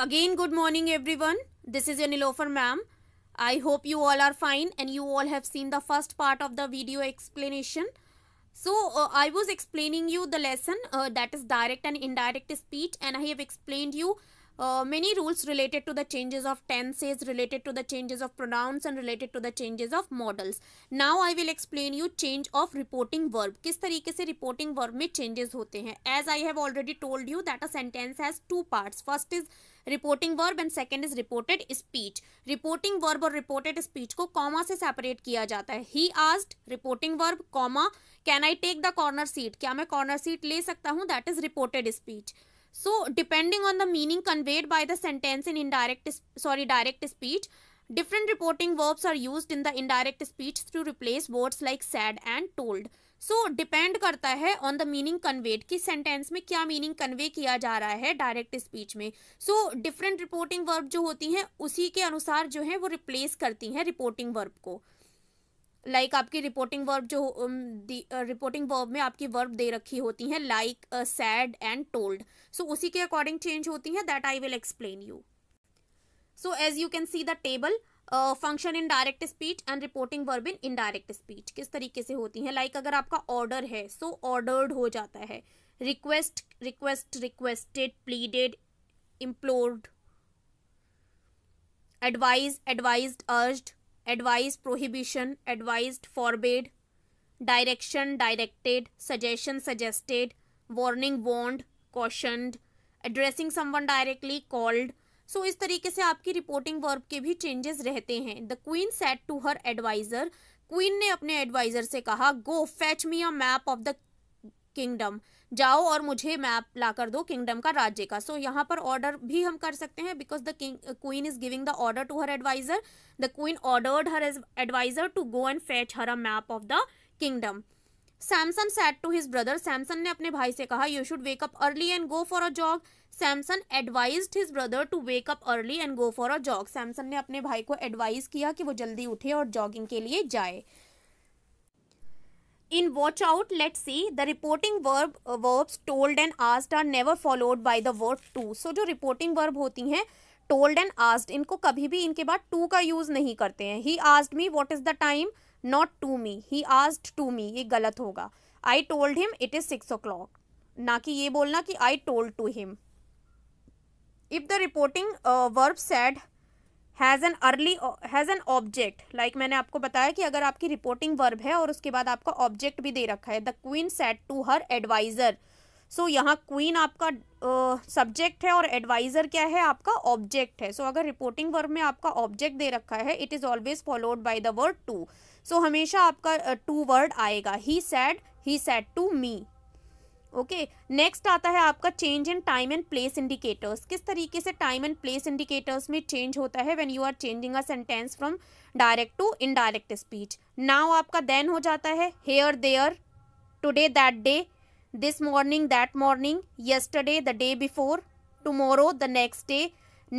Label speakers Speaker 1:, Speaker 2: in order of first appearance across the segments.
Speaker 1: Again, good morning everyone. This is your Nilofer ma'am. I hope you all are fine and you all have seen the first part of the video explanation. So, uh, I was explaining you the lesson uh, that is direct and indirect speech and I have explained you uh, many rules related to the changes of tenses, related to the changes of pronouns and related to the changes of models. Now I will explain you change of reporting verb. किस तरीके से reporting verb में changes होते हैं As I have already told you that a sentence has two parts. First is reporting verb and second is reported speech reporting verb और reported speech को comma से separate किया जाता है he asked reporting verb comma can I take the corner seat क्या मैं corner seat ले सकता हूँ that is reported speech so depending on the meaning conveyed by the sentence in indirect sorry direct speech different reporting verbs are used in the indirect speech to replace words like said and told so so, depend करता है on the meaning conveyed कि sentence में क्या meaning convey किया जा रहा है direct speech में सो डिफरेंट रिपोर्टिंग वर्ब जो होती हैं उसी के अनुसार जो है वो रिप्लेस करती हैं रिपोर्टिंग वर्ब को लाइक आपकी रिपोर्टिंग वर्ब जो रिपोर्टिंग um, uh, वर्ब में आपकी वर्ब दे रखी होती हैं like said and told so उसी के अकॉर्डिंग चेंज होती हैं that I will explain you so as you can see the table function in direct speech and reporting verb in indirect speech किस तरीके से होती है लाइक like अगर आपका ऑर्डर है सो so ऑर्डर्ड हो जाता है request request requested pleaded implored advise advise urged advice prohibition advise forbade direction directed suggestion suggested warning warned cautioned addressing someone directly called so इस तरीके से आपकी रिपोर्टिंग वर्ब के भी चेंजेस रहते हैं the queen said to her adviser queen ने अपने एडवाइजर से कहा go fetch me a map of the kingdom जाओ और मुझे मैप ला कर दो किंगडम का राज्य का सो so, यहाँ पर ऑर्डर भी हम कर सकते हैं because the king queen is giving the order to her adviser the queen ordered her adviser to go and fetch her a map of the kingdom Samson said to his brother Samson ने अपने भाई से कहा you should wake up early and go for a jog Samson advise his brother to wake up early and go for a jog Samson ने अपने भाई को advise किया कि वो जल्दी उठे और जॉगिंग के लिए जाए In watch out, let's see, the reporting verb uh, verbs told and asked are never followed by the verb to. So jo reporting verb hoti hain told and asked inko kabhi bhi inke baad to ka use nahi karte hain He asked me what is the time, not to me. He asked to me. ye galat hoga I told him it is 6 o'clock. na ki ye bolna ki I told to him. If the reporting uh, verb said has an early has an object like मैंने आपको बताया कि अगर आपकी reporting verb है और उसके बाद आपका ऑब्जेक्ट भी दे रखा है the queen said to her adviser so यहाँ क्वीन आपका सब्जेक्ट uh, है और एडवाइज़र क्या है आपका ऑब्जेक्ट है सो so, अगर रिपोर्टिंग वर्ब में आपका ऑब्जेक्ट दे रखा है it is always followed by the word to so हमेशा आपका टू uh, वर्ड आएगा he said he said to me okay okay. Next आता है आपका change in time and place indicators किस तरीके से टाइम एंड प्लेस इंडिकेटर्स में चेंज होता है when you are changing a sentence from direct to indirect speech now आपका देन हो जाता है here there today that day this morning that morning yesterday the day before tomorrow the next day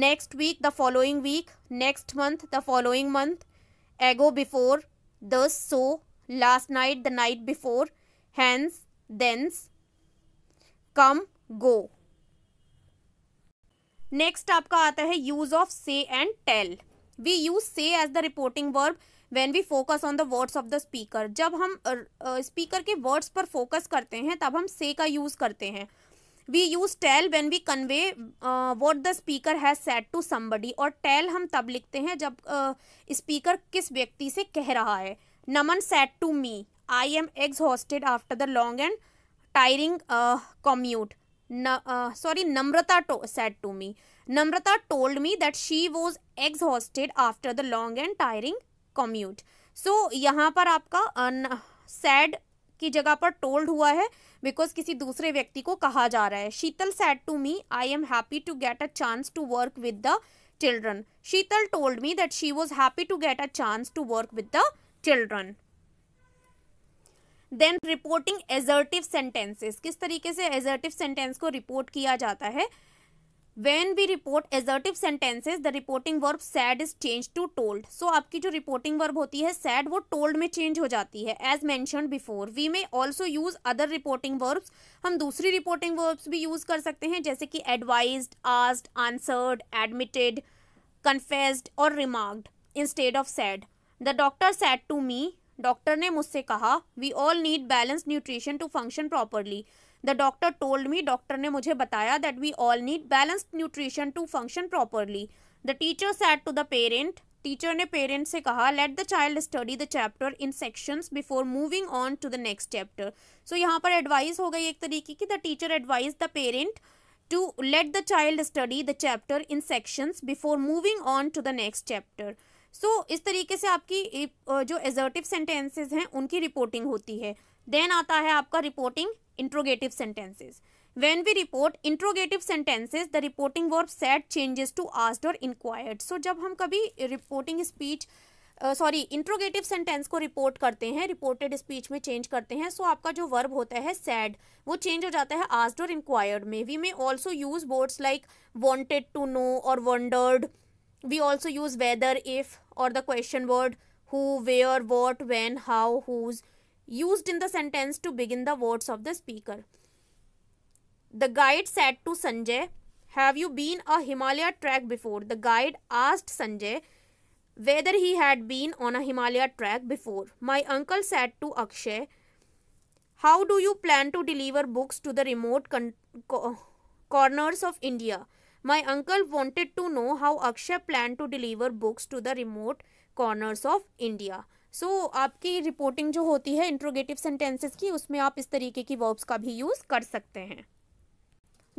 Speaker 1: next week the following week next month the following month ago before thus so last night the night before hence thence come go next आपका आता है use of say and tell we use say as the reporting verb when we focus on the words of the speaker जब हम speaker uh, के words पर focus करते हैं तब हम से का यूज करते हैं we use tell when we convey what the speaker has said to somebody और टेल हम तब लिखते हैं जब स्पीकर uh, किस व्यक्ति से कह रहा है Naman said to me I am exhausted after the long and tiring commute sorry Namrata said to me Namrata told me that she was exhausted after the long and tiring commute so यहाँ पर आपका sad uh, की जगह पर told हुआ है because किसी दूसरे व्यक्ति को कहा जा रहा है Sheetal said to me I am happy to get a chance to work with the children Sheetal told me that she was happy to get a chance to work with the children then reporting assertive sentences किस तरीके से assertive sentence को report किया जाता है when we report assertive sentences the reporting verb said is change to told so आपकी जो reporting verb होती है सैड वो टोल्ड में चेंज हो जाती है as mention before we may also use other reporting verbs हम दूसरी रिपोर्टिंग वर्ब्स भी यूज कर सकते हैं जैसे कि advise asked answered admitted confessed और remarked instead of said the doctor said to me doctor ने मुझसे कहा we all need balance nutrition to function properly the doctor told me doctor ने मुझे बताया that we all need balanced nutrition to function properly the teacher said to the parent teacher ने parent से कहा let the child study the chapter in sections before moving on to the next chapter so यहाँ पर advice हो गई एक तरीके की the teacher advise the parent to let the child study the chapter in sections before moving on to the next chapter so so, इस तरीके से आपकी जो एजर्टिव सेंटेंसेज हैं उनकी रिपोर्टिंग होती है देन आता है आपका reporting interrogative sentences when we report interrogative sentences the reporting verb said changes to asked और इंक्वायर्ड सो जब हम कभी reporting speech sorry interrogative sentence को रिपोर्ट करते हैं रिपोर्टेड स्पीच में चेंज करते हैं सो so आपका जो वर्ब होता है सैड वो चेंज हो जाता है आस्ड और इंक्वायर्ड में we may also use words like wanted to know और wondered we also use whether if or the question word who where what when how whose used in the sentence to begin the words of the speaker the guide said to sanjay have you been a himalaya trek before the guide asked sanjay whether he had been on a himalaya trek before my uncle said to akshay how do you plan to deliver books to the remote con- co- corners of india My uncle wanted to know how Akshay planned to deliver books to the remote corners of India. So so, आपकी reporting जो होती है interrogative sentences की उसमें आप इस तरीके की वर्ब्स का भी यूज़ कर सकते हैं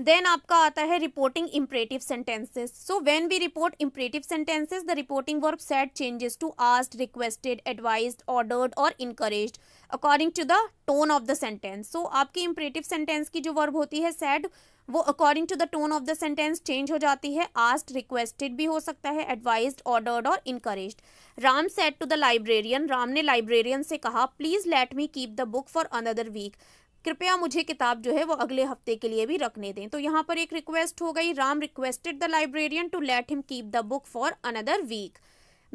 Speaker 1: देन आपका आता है reporting imperative sentences so when we report imperative sentences the reporting verb said changes to asked requested advised ordered और encouraged according to the tone of the sentence so आपकी इम्परेटिव सेंटेंस की जो verb होती है said वो according to the tone of the sentence change हो जाती है आस्ट रिक्वेस्टेड भी हो सकता है एडवाइज ऑर्डर्ड और encourage Ram said to the librarian Ram ने लाइब्रेरियन से कहा please let me keep the book for another week कृपया मुझे किताब जो है वो अगले हफ्ते के लिए भी रखने दें तो यहाँ पर एक रिक्वेस्ट हो गई Ram requested the librarian to let him keep the book for another week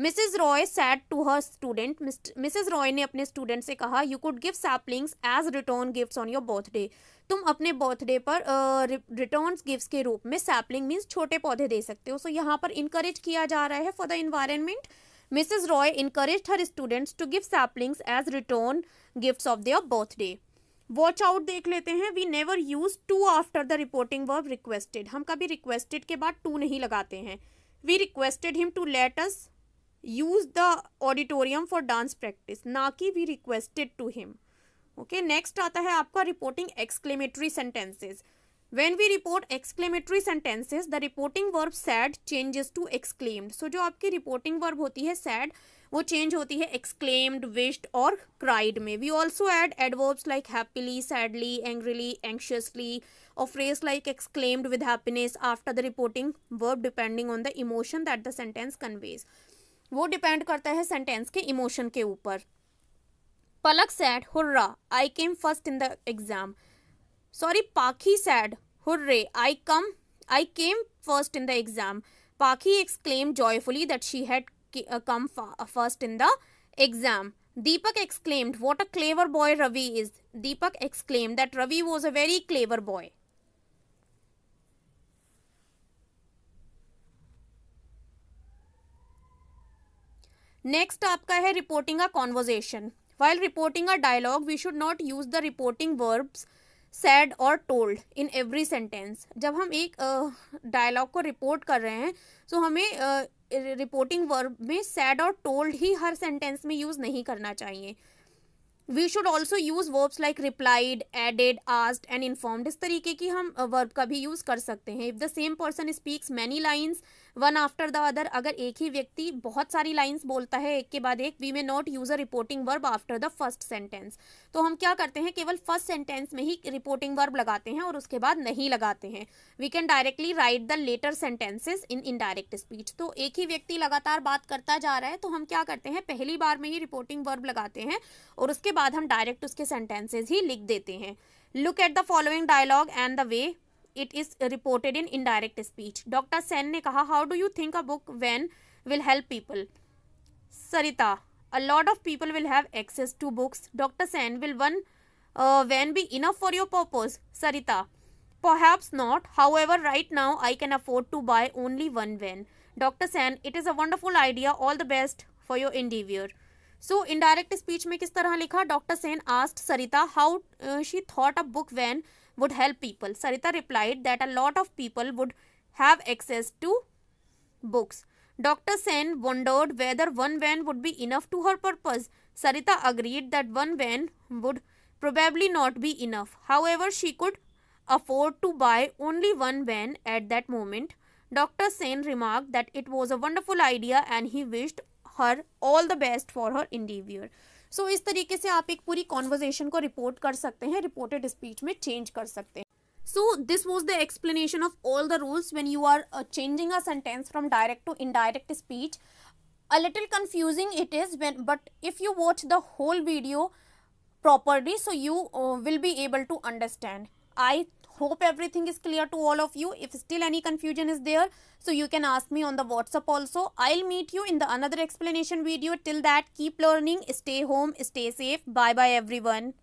Speaker 1: Mrs Roy said to her student Mrs Roy ने अपने स्टूडेंट से कहा you could give saplings as return gift on your birthday तुम अपने बर्थडे पर return uh, के रूप में सैपलिंग मीन्स छोटे पौधे दे सकते हो सो so, यहाँ पर इंकरेज किया जा रहा है for the environment Mrs Roy encourage her students to give saplings as return gift of their birthday watch out देख लेते हैं we never use to after the reporting verb requested हम कभी रिक्वेस्टेड के बाद टू नहीं लगाते हैं we requested him to let us use the auditorium for dance practice ना कि we requested to him okay next आता है आपका reporting exclamatory sentences When we report exclamatory sentences, the reporting verb said changes to exclaimed. So जो आपकी reporting verb होती है said वो change होती है exclaimed, wished और cried में. We also add adverbs like happily, sadly, angrily, anxiously or phrase like exclaimed with happiness after the reporting verb depending on the emotion that the sentence conveys. वो depend करता है sentence के emotion के ऊपर. Palak said, "Hurrah! I came first in the exam." Sorry Pakhi said Hooray, I come I came first in the exam. Paki exclaimed joyfully that she had uh, come uh, first in the exam. Deepak exclaimed, What a clever boy Ravi is. Deepak exclaimed that Ravi was a very clever boy. Next, आपका है reporting a conversation. While reporting a dialogue, we should not use the reporting verbs. Said और told in every sentence जब हम एक dialogue uh, को report कर रहे हैं तो हमें रिपोर्टिंग वर्ब में सैड और टोल्ड ही हर सेंटेंस में यूज़ नहीं करना चाहिए we should also use verbs like replied added asked and informed इस तरीके की हम वर्ब का भी यूज़ कर सकते हैं if the same person speaks many lines one after the other अगर एक ही व्यक्ति बहुत सारी लाइन्स बोलता है एक के बाद एक we may not use a reporting verb after the first sentence तो हम क्या करते हैं केवल फर्स्ट सेंटेंस में ही रिपोर्टिंग वर्ब लगाते हैं और उसके बाद नहीं लगाते हैं we can directly write the latter sentences in indirect speech तो एक ही व्यक्ति लगातार बात करता जा रहा है तो हम क्या करते हैं पहली बार में ही रिपोर्टिंग वर्ब लगाते हैं और उसके बाद हम डायरेक्ट उसके सेंटेंसेज ही लिख देते हैं look at the following dialogue and the way it is reported in indirect speech dr sen ne kaha how do you think a book when will help people sarita a lot of people will have access to books dr sen will one uh, when be enough for your purpose sarita perhaps not however right now i can afford to buy only one van dr sen it is a wonderful idea all the best for your endeavor so indirect speech में किस तरह लिखा doctor Sen asked Sarita how she thought a book van would help people Sarita replied that a lot of people would have access to books doctor Sen wondered whether one van would be enough to her purpose Sarita agreed that one van would probably not be enough however she could afford to buy only one van at that moment doctor Sen remark that it was a wonderful idea and he wished her all the best for her endeavour so इस तरीके से आप एक पूरी conversation को report कर सकते हैं रिपोर्टेड स्पीच में चेंज कर सकते हैं so this was the explanation of all the rules when you are changing a sentence from direct to in direct speech a little confusing it is when but if you watch the whole video properly so you will be able to understand I hope everything is clear to all of you if still any confusion is there so you can ask me on the whatsapp also i'll meet you in the another explanation video till that keep learning stay home stay safe bye bye everyone